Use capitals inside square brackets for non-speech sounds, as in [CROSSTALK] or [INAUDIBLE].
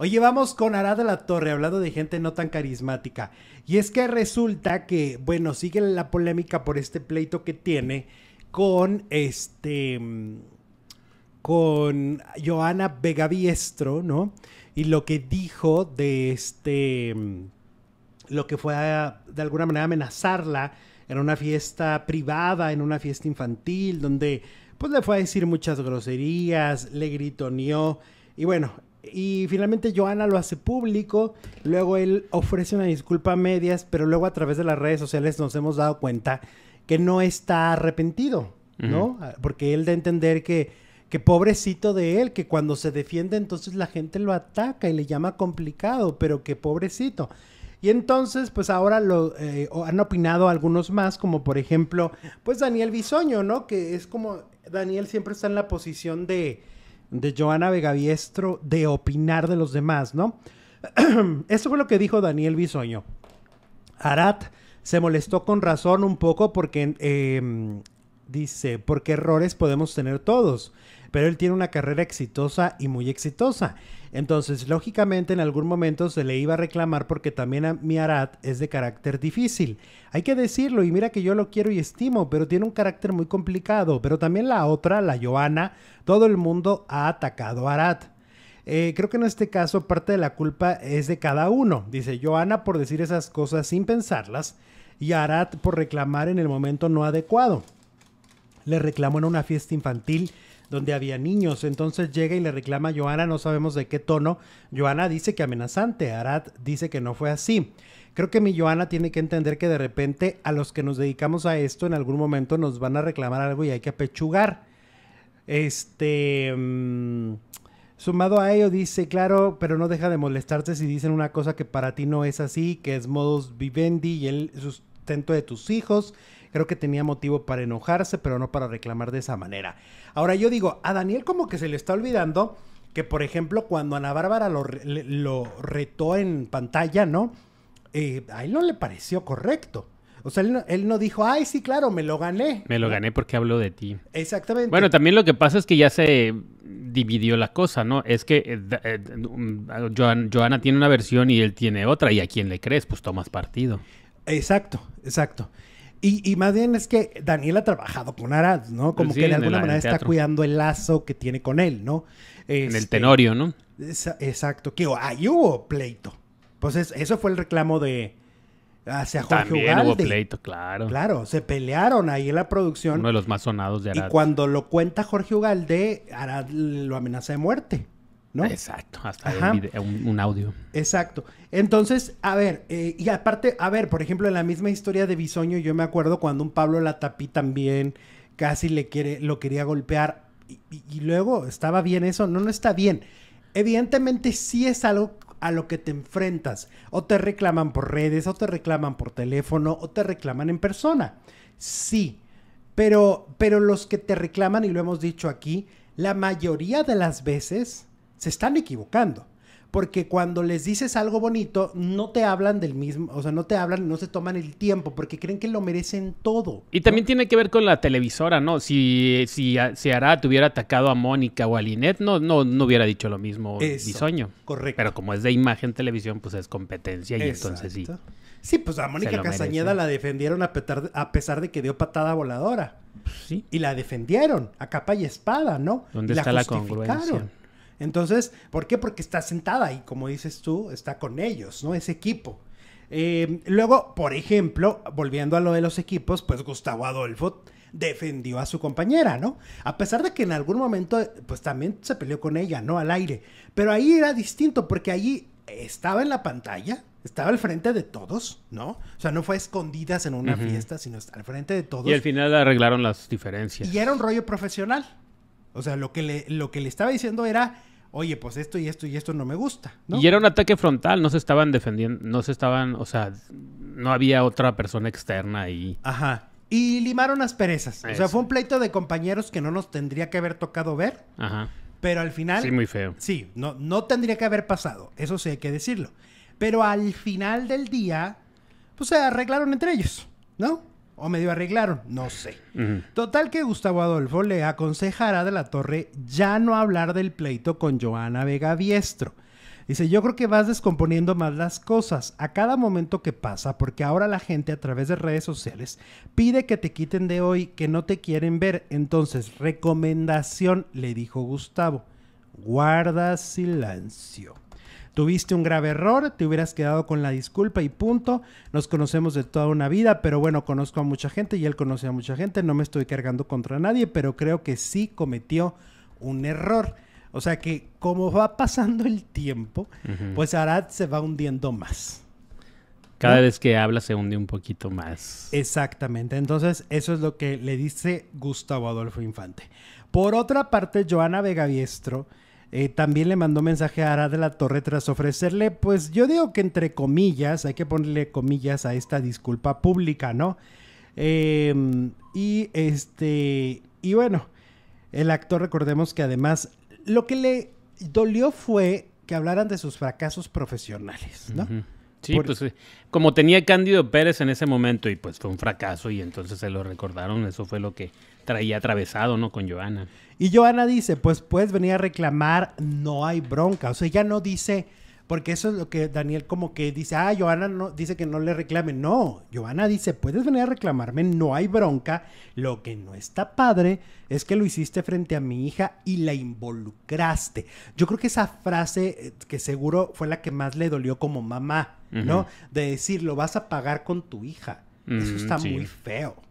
Oye, vamos con Arad de la Torre, hablando de gente no tan carismática. Y es que resulta que, bueno, sigue la polémica por este pleito que tiene con este. con Joana Vegaviestro, ¿no? Y lo que dijo de este. lo que fue de alguna manera amenazarla en una fiesta privada, en una fiesta infantil, donde pues le fue a decir muchas groserías, le gritoneó. Y bueno, y finalmente Joana lo hace público, luego él ofrece una disculpa a medias, pero luego a través de las redes sociales nos hemos dado cuenta que no está arrepentido, ¿no? Ah, porque él da a entender que, que pobrecito de él, que cuando se defiende entonces la gente lo ataca y le llama complicado, pero que pobrecito. Y entonces, pues ahora lo eh, han opinado algunos más, como por ejemplo, pues Daniel Bisoño, ¿no? Que es como Daniel siempre está en la posición de de Joana Vegaviestro de opinar de los demás, ¿no? [CLEARS THROAT] Eso fue lo que dijo Daniel Bisoño. Arat se molestó con razón un poco porque em, dice, porque errores podemos tener todos pero él tiene una carrera exitosa y muy exitosa. Entonces, lógicamente, en algún momento se le iba a reclamar porque también a Arad es de carácter difícil. Hay que decirlo, y mira que yo lo quiero y estimo, pero tiene un carácter muy complicado. Pero también la otra, la Johanna, todo el mundo ha atacado a Arad. Eh, creo que en este caso parte de la culpa es de cada uno. Dice Joana por decir esas cosas sin pensarlas y Arad por reclamar en el momento no adecuado le reclamó en una fiesta infantil donde había niños. Entonces llega y le reclama a Joana, no sabemos de qué tono. Joana dice que amenazante, Arad dice que no fue así. Creo que mi Joana tiene que entender que de repente a los que nos dedicamos a esto en algún momento nos van a reclamar algo y hay que apechugar. Este... Mm, sumado a ello dice, claro, pero no deja de molestarte si dicen una cosa que para ti no es así, que es modus vivendi y él sus de tus hijos. Creo que tenía motivo para enojarse, pero no para reclamar de esa manera. Ahora yo digo, a Daniel como que se le está olvidando que, por ejemplo, cuando Ana Bárbara lo, retó en pantalla, ¿no? Eh, a él no le pareció correcto. O sea, él no, dijo, ay, sí, claro, me lo gané. Me lo gané porque habló de ti. Exactamente. Bueno, también lo que pasa es que ya se dividió la cosa, ¿no? Es que eh, eh, mm, Joana tiene una versión y él tiene otra, y a quién le crees, pues tomas partido. Exacto, exacto. Y, y, más bien es que Daniel ha trabajado con Arad, ¿no? Pues Como que de alguna manera está cuidando el lazo que tiene con él, ¿no? en el este, Tenorio, ¿no? exacto. Que ahí hubo pleito. Pues eso fue el reclamo de hacia Jorge También hubo pleito, claro. Claro, se pelearon ahí en la producción. Uno de los más sonados de Arad. Y cuando lo cuenta Jorge Ugalde, Arad lo amenaza de muerte. Exacto, hasta un, audio. Exacto. Entonces, a ver, eh, y aparte, a ver, por ejemplo, en la misma historia de Bisoño, yo me acuerdo cuando un Pablo Latapí también casi le quiere, lo quería golpear. Y, luego, ¿estaba bien eso? No, no está bien. Evidentemente sí es algo a lo que te enfrentas. O te reclaman por redes, o te reclaman por teléfono, o te reclaman en persona. Sí, pero, pero los que te reclaman, y lo hemos dicho aquí, la mayoría de las veces se están equivocando. Porque cuando les dices algo bonito, no te hablan del mismo, o sea, no te hablan, no se toman el tiempo, porque creen que lo merecen todo. Y también tiene que ver con la televisora, ¿no? Si, si, si Arat hubiera atacado a Mónica o a Linet, no, no, no hubiera dicho lo mismo Bisoño. Correcto. Pero como es de imagen televisión, pues es competencia y entonces sí. Sí, pues a Mónica Casañeda la defendieron a, pesar de que dio patada voladora. Sí. Y la defendieron a capa y espada, ¿no? ¿Dónde está la, la congruencia? Entonces, ¿por qué? Porque está sentada y como dices tú, está con ellos, ¿no? Ese equipo. Em, luego, por ejemplo, volviendo a lo de los equipos, pues Gustavo Adolfo defendió a su compañera, ¿no? A pesar de que en algún momento, pues también se peleó con ella, ¿no? Al aire. Pero ahí era distinto, porque ahí estaba en la pantalla, estaba al frente de todos, ¿no? O sea, no fue escondidas en una fiesta, sino al frente de todos. Y al final arreglaron las diferencias. Y era un rollo profesional. O sea, lo que lo que le estaba diciendo era oye, pues esto y esto y esto no me gusta. ¿no? Y era un ataque frontal, no se estaban defendiendo, no se estaban, o sea, no había otra persona externa ahí. Ajá. Y limaron asperezas. perezas, O sea, fue un pleito de compañeros que no nos tendría que haber tocado ver. Ajá. Pero al final. Sí, muy feo. Sí, no, no tendría que haber pasado. Eso sí hay que decirlo. Pero al final del día, pues se arreglaron entre ellos, ¿no? O medio arreglaron, no sé. Total que Gustavo Adolfo le aconsejará de la Torre ya no hablar del pleito con Joana Vega Biestro. Dice, yo creo que vas descomponiendo más las cosas a cada momento que pasa, porque ahora la gente a través de redes sociales pide que te quiten de hoy, que no te quieren ver. Entonces, recomendación, le dijo Gustavo, guarda silencio. Tuviste un grave error, te hubieras quedado con la disculpa y punto. Nos conocemos de toda una vida, pero bueno, conozco a mucha gente y él conoce a mucha gente. No me estoy cargando contra nadie, pero creo que sí cometió un error. O sea que como va pasando el tiempo, pues Arad se va hundiendo más. Cada vez que habla se hunde un poquito más. Exactamente. Entonces, eso es lo que le dice Gustavo Adolfo Infante. Por otra parte, Joana Vegaviestro eh, también le mandó mensaje a Ara de la Torre tras ofrecerle, pues yo digo que entre comillas, hay que ponerle comillas a esta disculpa pública, ¿no? Em, y este, y bueno, el actor recordemos que además lo que le dolió fue que hablaran de sus fracasos profesionales, ¿no? Sí, pues, como tenía Cándido Pérez en ese momento y pues fue un fracaso y entonces se lo recordaron, eso fue lo que traía atravesado, ¿no? Con Joana. Y Joana dice, pues puedes venir a reclamar, no hay bronca. O sea, ya no dice, porque eso es lo que Daniel como que dice, ah, Joana no, dice que no le reclame. No, Joana dice, puedes venir a reclamarme, no hay bronca. Lo que no está padre es que lo hiciste frente a mi hija y la involucraste. Yo creo que esa frase eh, que seguro fue la que más le dolió como mamá, ¿no? De decir, lo vas a pagar con tu hija. eso está muy feo.